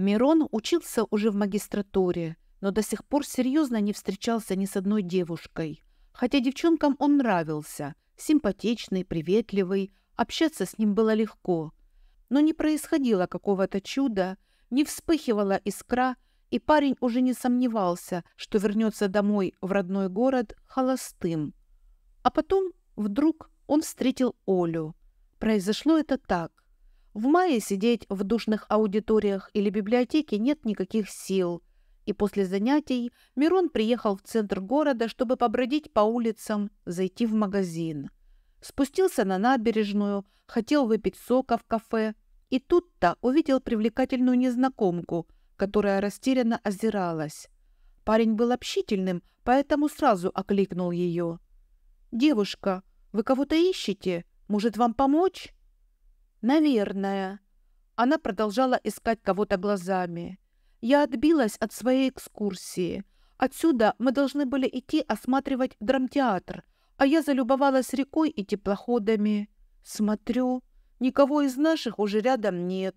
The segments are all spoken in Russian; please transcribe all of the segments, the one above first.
Мирон учился уже в магистратуре, но до сих пор серьезно не встречался ни с одной девушкой. Хотя девчонкам он нравился, симпатичный, приветливый, общаться с ним было легко. Но не происходило какого-то чуда, не вспыхивала искра, и парень уже не сомневался, что вернется домой в родной город холостым. А потом вдруг он встретил Олю. Произошло это так. В мае сидеть в душных аудиториях или библиотеке нет никаких сил. И после занятий Мирон приехал в центр города, чтобы побродить по улицам, зайти в магазин. Спустился на набережную, хотел выпить сока в кафе. И тут-то увидел привлекательную незнакомку, которая растерянно озиралась. Парень был общительным, поэтому сразу окликнул ее. «Девушка, вы кого-то ищете? Может, вам помочь?» «Наверное». Она продолжала искать кого-то глазами. «Я отбилась от своей экскурсии. Отсюда мы должны были идти осматривать драмтеатр, а я залюбовалась рекой и теплоходами. Смотрю, никого из наших уже рядом нет».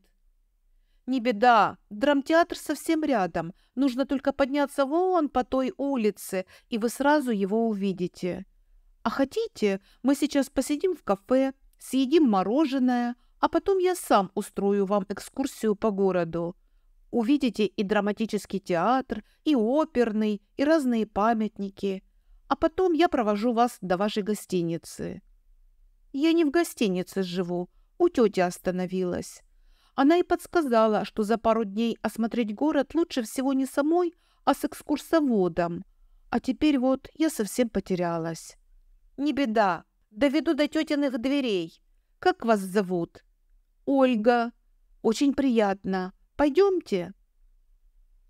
«Не беда, драмтеатр совсем рядом. Нужно только подняться вон по той улице, и вы сразу его увидите. А хотите, мы сейчас посидим в кафе, съедим мороженое, а потом я сам устрою вам экскурсию по городу. Увидите и драматический театр, и оперный, и разные памятники. А потом я провожу вас до вашей гостиницы. Я не в гостинице живу, у тети остановилась. Она и подсказала, что за пару дней осмотреть город лучше всего не самой, а с экскурсоводом. А теперь вот я совсем потерялась. Не беда, доведу до тетиных дверей. Как вас зовут? Ольга, очень приятно. Пойдемте.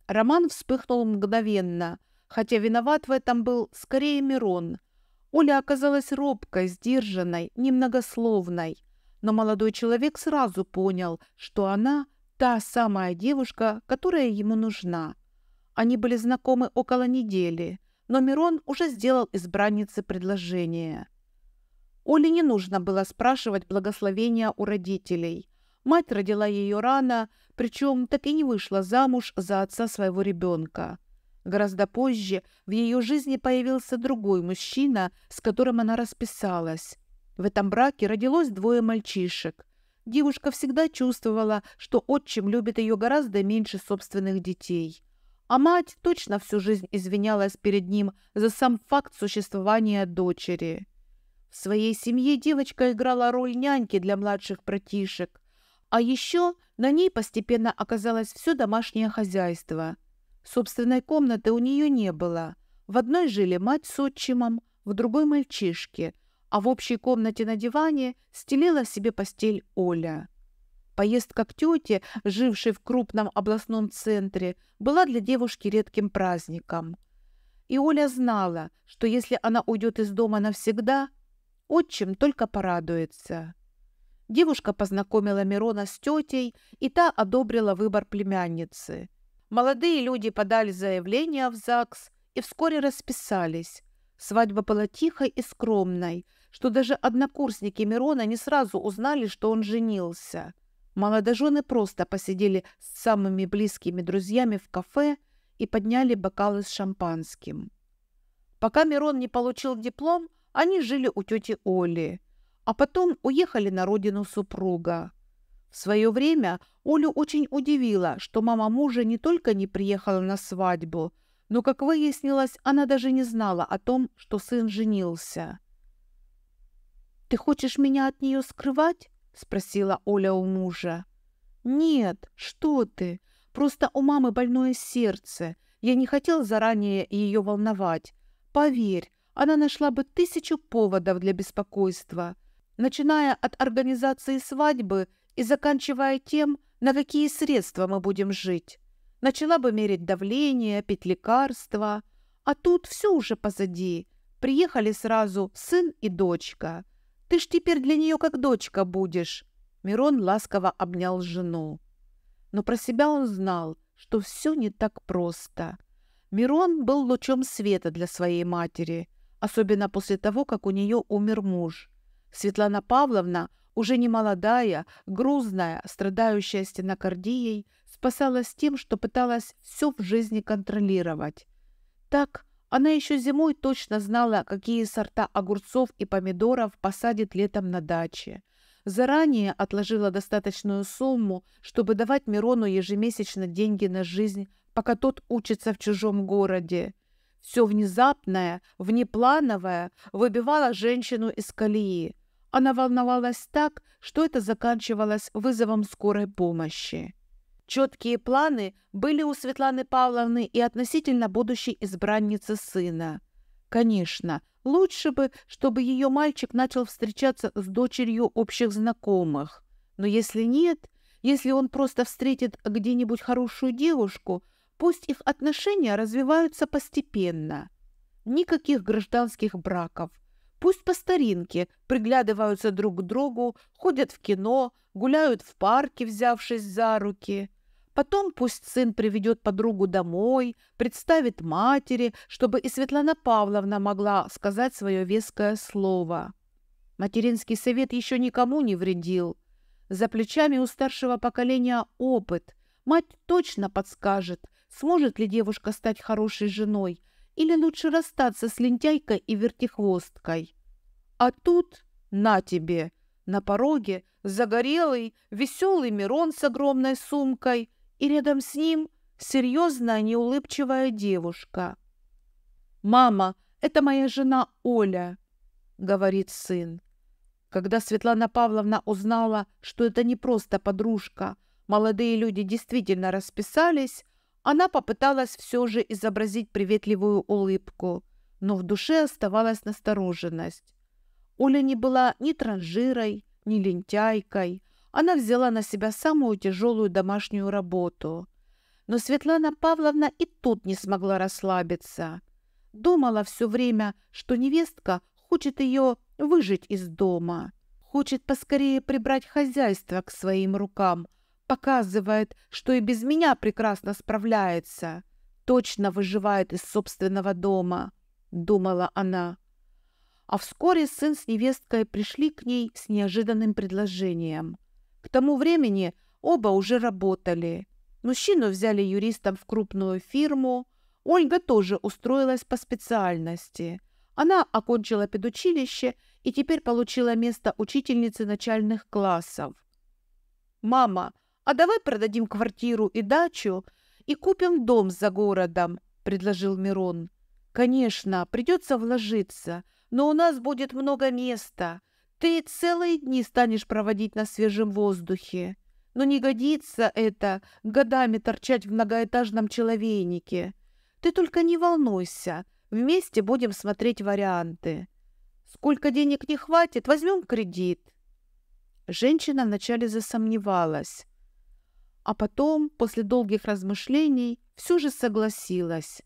Роман вспыхнул мгновенно, хотя виноват в этом был скорее Мирон. Оля оказалась робкой, сдержанной, немногословной. Но молодой человек сразу понял, что она та самая девушка, которая ему нужна. Они были знакомы около недели, но Мирон уже сделал избраннице предложение. Оле не нужно было спрашивать благословения у родителей. Мать родила ее рано, причем так и не вышла замуж за отца своего ребенка. Гораздо позже в ее жизни появился другой мужчина, с которым она расписалась. В этом браке родилось двое мальчишек. Девушка всегда чувствовала, что отчим любит ее гораздо меньше собственных детей. А мать точно всю жизнь извинялась перед ним за сам факт существования дочери. В своей семье девочка играла роль няньки для младших братишек, а еще на ней постепенно оказалось все домашнее хозяйство. Собственной комнаты у нее не было. В одной жили мать с отчимом, в другой мальчишки, а в общей комнате на диване стелила себе постель Оля. Поездка к тете, жившей в крупном областном центре, была для девушки редким праздником. И Оля знала, что если она уйдет из дома навсегда – Отчим только порадуется. Девушка познакомила Мирона с тетей, и та одобрила выбор племянницы. Молодые люди подали заявление в ЗАГС и вскоре расписались. Свадьба была тихой и скромной, что даже однокурсники Мирона не сразу узнали, что он женился. Молодожены просто посидели с самыми близкими друзьями в кафе и подняли бокалы с шампанским. Пока Мирон не получил диплом, они жили у тети Оли, а потом уехали на родину супруга. В свое время Олю очень удивило, что мама мужа не только не приехала на свадьбу, но, как выяснилось, она даже не знала о том, что сын женился. «Ты хочешь меня от нее скрывать?» – спросила Оля у мужа. «Нет, что ты! Просто у мамы больное сердце. Я не хотел заранее ее волновать. Поверь, она нашла бы тысячу поводов для беспокойства, начиная от организации свадьбы и заканчивая тем, на какие средства мы будем жить. Начала бы мерить давление, пить лекарства. А тут все уже позади. Приехали сразу сын и дочка. Ты ж теперь для нее как дочка будешь. Мирон ласково обнял жену. Но про себя он знал, что все не так просто. Мирон был лучом света для своей матери, особенно после того, как у нее умер муж. Светлана Павловна, уже не молодая, грузная, страдающая стенокардией, спасалась тем, что пыталась все в жизни контролировать. Так, она еще зимой точно знала, какие сорта огурцов и помидоров посадит летом на даче. Заранее отложила достаточную сумму, чтобы давать Мирону ежемесячно деньги на жизнь, пока тот учится в чужом городе. Все внезапное, внеплановое выбивало женщину из колеи. Она волновалась так, что это заканчивалось вызовом скорой помощи. Четкие планы были у Светланы Павловны и относительно будущей избранницы сына. Конечно, лучше бы, чтобы ее мальчик начал встречаться с дочерью общих знакомых. Но если нет, если он просто встретит где-нибудь хорошую девушку, Пусть их отношения развиваются постепенно. Никаких гражданских браков. Пусть по старинке приглядываются друг к другу, ходят в кино, гуляют в парке, взявшись за руки. Потом пусть сын приведет подругу домой, представит матери, чтобы и Светлана Павловна могла сказать свое веское слово. Материнский совет еще никому не вредил. За плечами у старшего поколения опыт. Мать точно подскажет, сможет ли девушка стать хорошей женой или лучше расстаться с лентяйкой и вертихвосткой. А тут на тебе, на пороге загорелый, веселый Мирон с огромной сумкой и рядом с ним серьезная неулыбчивая девушка. «Мама, это моя жена Оля», — говорит сын. Когда Светлана Павловна узнала, что это не просто подружка, молодые люди действительно расписались, она попыталась все же изобразить приветливую улыбку, но в душе оставалась настороженность. Оля не была ни транжирой, ни лентяйкой. Она взяла на себя самую тяжелую домашнюю работу. Но Светлана Павловна и тут не смогла расслабиться. Думала все время, что невестка хочет ее выжить из дома, хочет поскорее прибрать хозяйство к своим рукам – показывает, что и без меня прекрасно справляется. Точно выживает из собственного дома, думала она. А вскоре сын с невесткой пришли к ней с неожиданным предложением. К тому времени оба уже работали. Мужчину взяли юристом в крупную фирму. Ольга тоже устроилась по специальности. Она окончила педучилище и теперь получила место учительницы начальных классов. «Мама, «А давай продадим квартиру и дачу и купим дом за городом», – предложил Мирон. «Конечно, придется вложиться, но у нас будет много места. Ты целые дни станешь проводить на свежем воздухе. Но не годится это годами торчать в многоэтажном человейнике. Ты только не волнуйся, вместе будем смотреть варианты. Сколько денег не хватит, возьмем кредит». Женщина вначале засомневалась, а потом, после долгих размышлений, все же согласилась.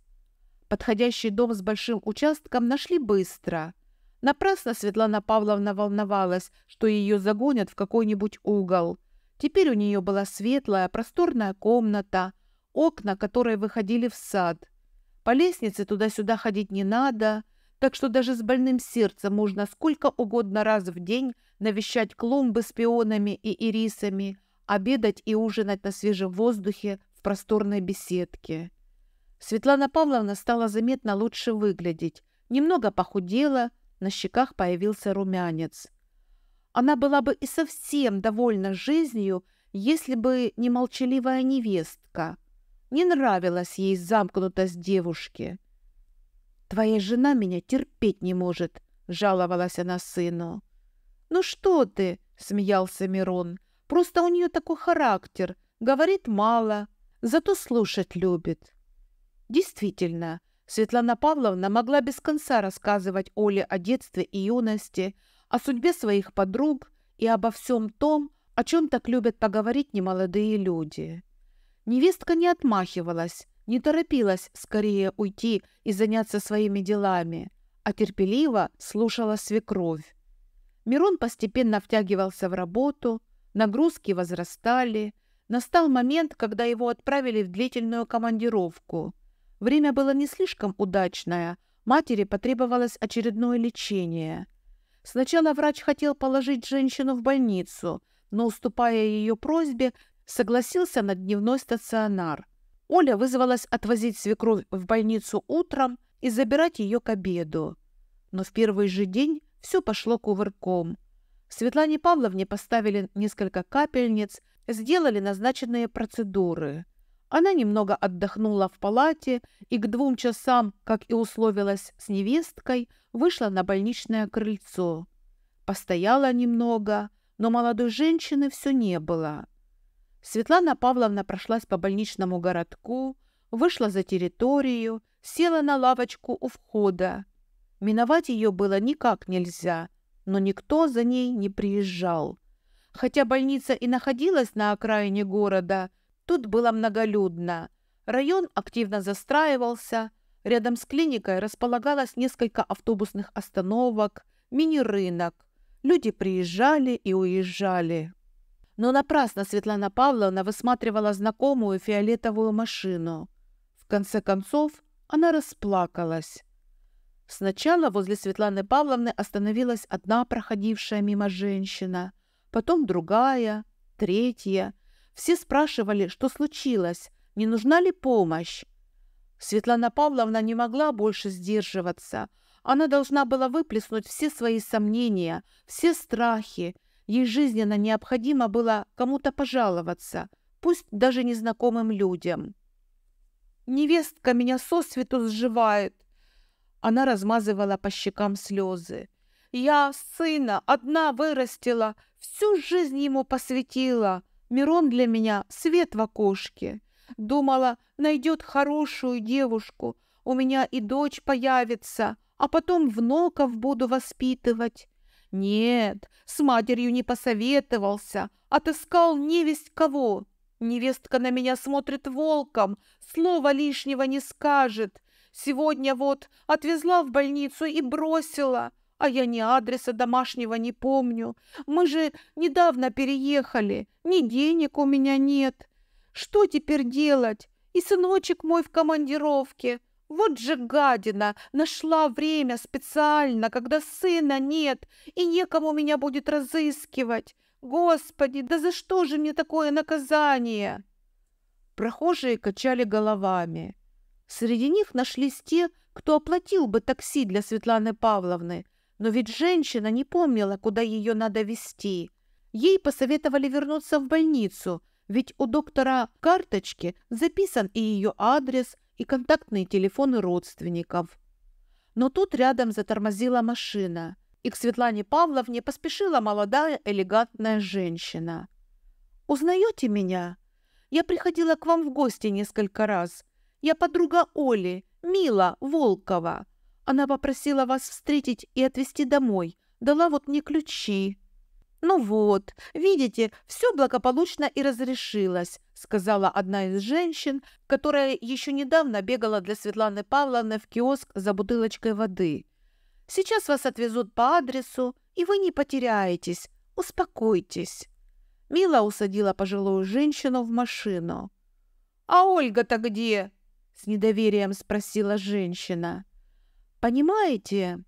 Подходящий дом с большим участком нашли быстро. Напрасно Светлана Павловна волновалась, что ее загонят в какой-нибудь угол. Теперь у нее была светлая, просторная комната, окна, которые выходили в сад. По лестнице туда-сюда ходить не надо, так что даже с больным сердцем можно сколько угодно раз в день навещать клумбы с пионами и ирисами – обедать и ужинать на свежем воздухе в просторной беседке. Светлана Павловна стала заметно лучше выглядеть, немного похудела, на щеках появился румянец. Она была бы и совсем довольна жизнью, если бы не молчаливая невестка. Не нравилась ей замкнутость девушки. «Твоя жена меня терпеть не может», — жаловалась она сыну. «Ну что ты?» — смеялся Мирон. Просто у нее такой характер. Говорит мало, зато слушать любит. Действительно, Светлана Павловна могла без конца рассказывать Оле о детстве и юности, о судьбе своих подруг и обо всем том, о чем так любят поговорить немолодые люди. Невестка не отмахивалась, не торопилась скорее уйти и заняться своими делами, а терпеливо слушала свекровь. Мирон постепенно втягивался в работу, Нагрузки возрастали. Настал момент, когда его отправили в длительную командировку. Время было не слишком удачное. Матери потребовалось очередное лечение. Сначала врач хотел положить женщину в больницу, но, уступая ее просьбе, согласился на дневной стационар. Оля вызвалась отвозить свекровь в больницу утром и забирать ее к обеду. Но в первый же день все пошло кувырком. Светлане Павловне поставили несколько капельниц, сделали назначенные процедуры. Она немного отдохнула в палате и к двум часам, как и условилась с невесткой, вышла на больничное крыльцо. Постояла немного, но молодой женщины все не было. Светлана Павловна прошлась по больничному городку, вышла за территорию, села на лавочку у входа. Миновать ее было никак нельзя – но никто за ней не приезжал. Хотя больница и находилась на окраине города, тут было многолюдно. Район активно застраивался, рядом с клиникой располагалось несколько автобусных остановок, мини-рынок. Люди приезжали и уезжали. Но напрасно Светлана Павловна высматривала знакомую фиолетовую машину. В конце концов, она расплакалась. Сначала возле Светланы Павловны остановилась одна проходившая мимо женщина, потом другая, третья. Все спрашивали, что случилось, не нужна ли помощь. Светлана Павловна не могла больше сдерживаться. Она должна была выплеснуть все свои сомнения, все страхи. Ей жизненно необходимо было кому-то пожаловаться, пусть даже незнакомым людям. «Невестка меня со сосвету сживает», она размазывала по щекам слезы. «Я сына одна вырастила, всю жизнь ему посвятила. Мирон для меня свет в окошке. Думала, найдет хорошую девушку. У меня и дочь появится, а потом внуков буду воспитывать. Нет, с матерью не посоветовался, отыскал невесть кого. Невестка на меня смотрит волком, слова лишнего не скажет. Сегодня вот отвезла в больницу и бросила. А я ни адреса домашнего не помню. Мы же недавно переехали. Ни денег у меня нет. Что теперь делать? И сыночек мой в командировке. Вот же гадина! Нашла время специально, когда сына нет, и некому меня будет разыскивать. Господи, да за что же мне такое наказание? Прохожие качали головами. Среди них нашлись те, кто оплатил бы такси для Светланы Павловны, но ведь женщина не помнила, куда ее надо вести. Ей посоветовали вернуться в больницу, ведь у доктора карточки записан и ее адрес, и контактные телефоны родственников. Но тут рядом затормозила машина, и к Светлане Павловне поспешила молодая элегантная женщина. «Узнаете меня? Я приходила к вам в гости несколько раз. Я подруга Оли, Мила Волкова. Она попросила вас встретить и отвезти домой. Дала вот мне ключи». «Ну вот, видите, все благополучно и разрешилось», сказала одна из женщин, которая еще недавно бегала для Светланы Павловны в киоск за бутылочкой воды. «Сейчас вас отвезут по адресу, и вы не потеряетесь. Успокойтесь». Мила усадила пожилую женщину в машину. «А Ольга-то где?» с недоверием спросила женщина. Понимаете,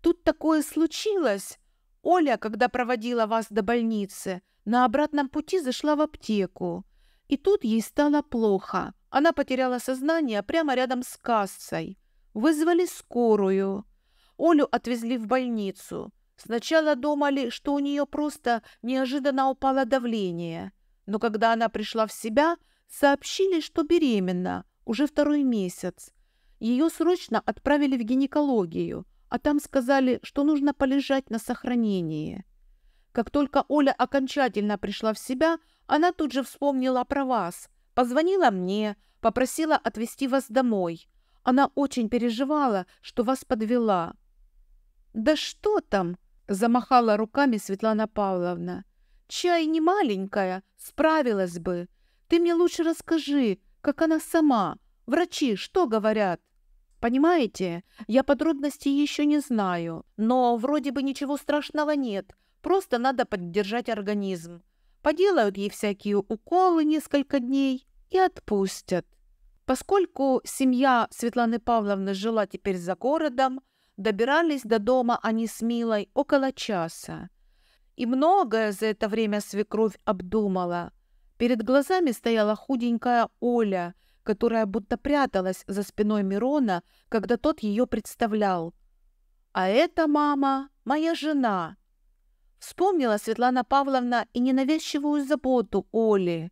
тут такое случилось. Оля, когда проводила вас до больницы, на обратном пути зашла в аптеку. И тут ей стало плохо. Она потеряла сознание прямо рядом с кассой. Вызвали скорую. Олю отвезли в больницу. Сначала думали, что у нее просто неожиданно упало давление. Но когда она пришла в себя, сообщили, что беременна, уже второй месяц. Ее срочно отправили в гинекологию, а там сказали, что нужно полежать на сохранении. Как только Оля окончательно пришла в себя, она тут же вспомнила про вас, позвонила мне, попросила отвезти вас домой. Она очень переживала, что вас подвела. «Да что там?» – замахала руками Светлана Павловна. «Чай не маленькая, справилась бы. Ты мне лучше расскажи, как она сама. Врачи что говорят? Понимаете, я подробностей еще не знаю, но вроде бы ничего страшного нет, просто надо поддержать организм. Поделают ей всякие уколы несколько дней и отпустят. Поскольку семья Светланы Павловны жила теперь за городом, добирались до дома они с Милой около часа. И многое за это время свекровь обдумала – Перед глазами стояла худенькая Оля, которая будто пряталась за спиной Мирона, когда тот ее представлял. «А это, мама, моя жена!» Вспомнила Светлана Павловна и ненавязчивую заботу Оли.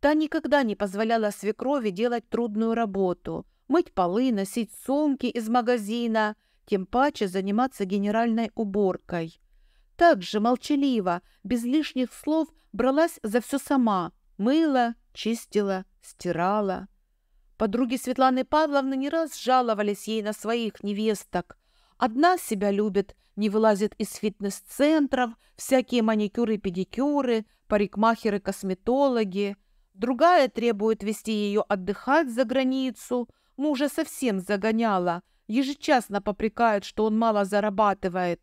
Та никогда не позволяла свекрови делать трудную работу – мыть полы, носить сумки из магазина, тем паче заниматься генеральной уборкой. Также молчаливо, без лишних слов, бралась за все сама – Мыла, чистила, стирала. Подруги Светланы Павловны не раз жаловались ей на своих невесток. Одна себя любит, не вылазит из фитнес-центров, всякие маникюры-педикюры, парикмахеры-косметологи. Другая требует вести ее отдыхать за границу. Мужа совсем загоняла, ежечасно попрекает, что он мало зарабатывает.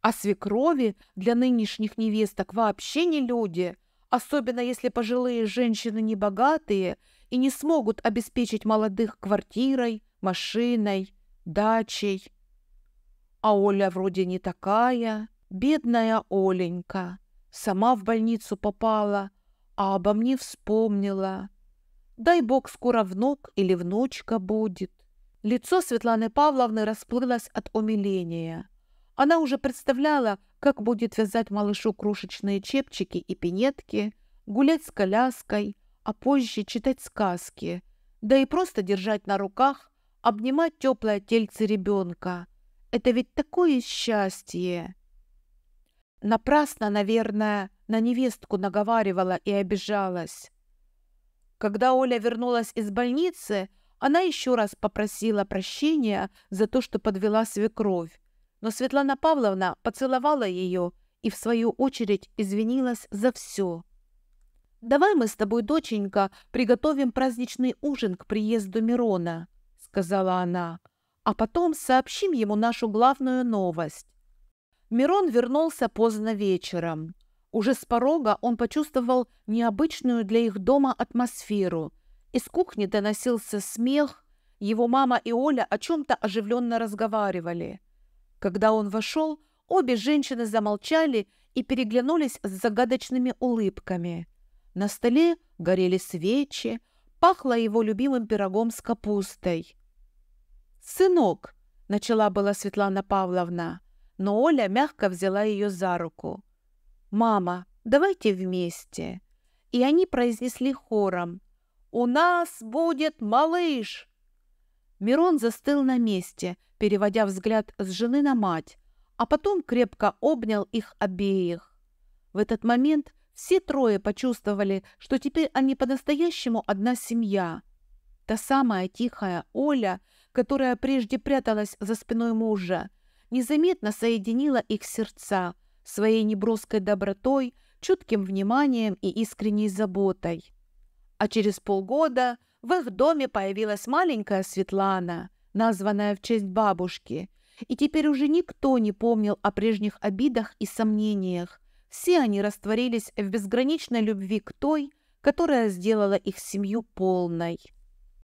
А свекрови для нынешних невесток вообще не люди – особенно если пожилые женщины не богатые и не смогут обеспечить молодых квартирой, машиной, дачей. А Оля вроде не такая, бедная Оленька. Сама в больницу попала, а обо мне вспомнила. Дай бог, скоро внук или внучка будет. Лицо Светланы Павловны расплылось от умиления. Она уже представляла, как будет вязать малышу крошечные чепчики и пинетки, гулять с коляской, а позже читать сказки, да и просто держать на руках, обнимать теплое тельце ребенка. Это ведь такое счастье! Напрасно, наверное, на невестку наговаривала и обижалась. Когда Оля вернулась из больницы, она еще раз попросила прощения за то, что подвела свекровь но Светлана Павловна поцеловала ее и, в свою очередь, извинилась за все. «Давай мы с тобой, доченька, приготовим праздничный ужин к приезду Мирона», — сказала она, «а потом сообщим ему нашу главную новость». Мирон вернулся поздно вечером. Уже с порога он почувствовал необычную для их дома атмосферу. Из кухни доносился смех, его мама и Оля о чем-то оживленно разговаривали. Когда он вошел, обе женщины замолчали и переглянулись с загадочными улыбками. На столе горели свечи, пахло его любимым пирогом с капустой. «Сынок!» – начала была Светлана Павловна, но Оля мягко взяла ее за руку. «Мама, давайте вместе!» И они произнесли хором. «У нас будет малыш!» Мирон застыл на месте, переводя взгляд с жены на мать, а потом крепко обнял их обеих. В этот момент все трое почувствовали, что теперь они по-настоящему одна семья. Та самая тихая Оля, которая прежде пряталась за спиной мужа, незаметно соединила их сердца своей неброской добротой, чутким вниманием и искренней заботой. А через полгода в их доме появилась маленькая Светлана, названная в честь бабушки, и теперь уже никто не помнил о прежних обидах и сомнениях. Все они растворились в безграничной любви к той, которая сделала их семью полной.